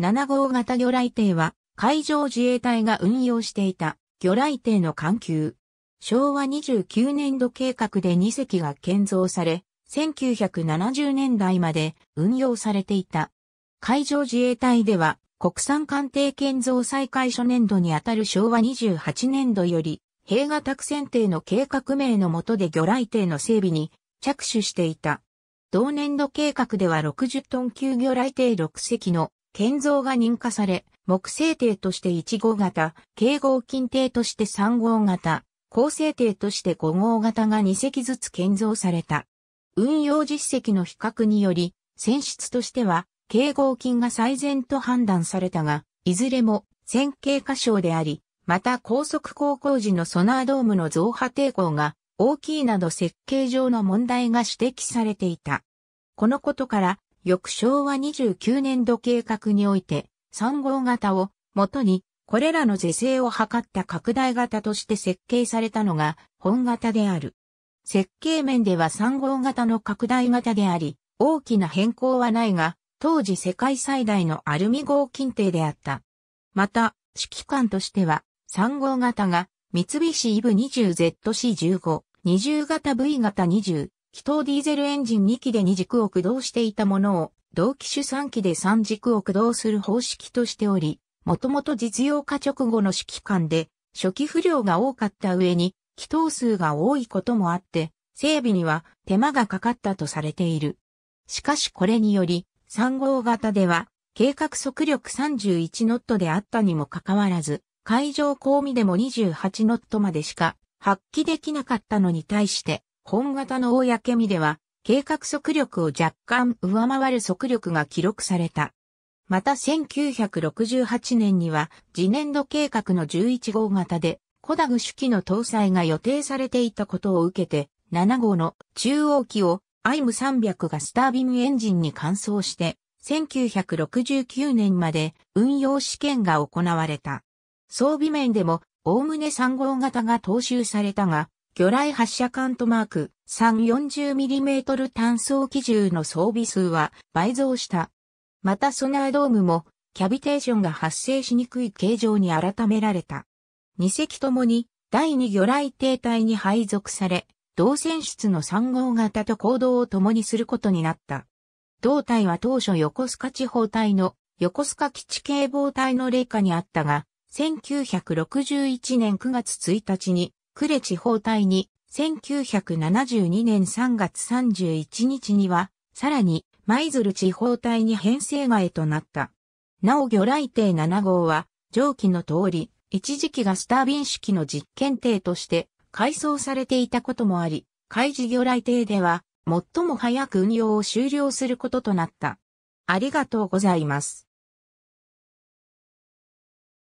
7号型魚雷艇は海上自衛隊が運用していた魚雷艇の艦級。昭和29年度計画で2隻が建造され、1970年代まで運用されていた。海上自衛隊では国産艦艇建造再開初年度にあたる昭和28年度より、兵が託船艇の計画名の下で魚雷艇の整備に着手していた。同年度計画では60トン級魚雷艇6隻の建造が認可され、木製艇として1号型、軽合金艇として3号型、構成艇として5号型が2隻ずつ建造された。運用実績の比較により、選出としては、軽合金が最善と判断されたが、いずれも、線形化小であり、また高速航行時のソナードームの増波抵抗が大きいなど設計上の問題が指摘されていた。このことから、翌昭和29年度計画において、3号型を元に、これらの是正を図った拡大型として設計されたのが本型である。設計面では3号型の拡大型であり、大きな変更はないが、当時世界最大のアルミ合金艇であった。また、指揮官としては、3号型が三菱イブ 20ZC15、20型 V 型20、気筒ディーゼルエンジン2機で2軸を駆動していたものを、同機種3機で3軸を駆動する方式としており、もともと実用化直後の指揮官で、初期不良が多かった上に、気筒数が多いこともあって、整備には手間がかかったとされている。しかしこれにより、3号型では、計画速力31ノットであったにもかかわらず、海上高みでも28ノットまでしか発揮できなかったのに対して、本型の大焼け身では、計画速力を若干上回る速力が記録された。また1968年には次年度計画の11号型でコダグ主機の搭載が予定されていたことを受けて7号の中央機を IM300 がスタービンエンジンに換装して1969年まで運用試験が行われた。装備面でもおおむね3号型が踏襲されたが魚雷発射ンとマーク 340mm 単装機銃の装備数は倍増した。またソナードームもキャビテーションが発生しにくい形状に改められた。2隻ともに第2魚雷艇隊に配属され、同船室の3号型と行動を共にすることになった。同隊は当初横須賀地方隊の横須賀基地警防隊の霊下にあったが、1961年9月1日に呉地方隊に、1972年3月31日には、さらに、舞鶴地方隊に編成外となった。なお魚雷艇7号は、上記の通り、一時期がスタービン式の実験艇として改装されていたこともあり、海事魚雷艇では、最も早く運用を終了することとなった。ありがとうございます。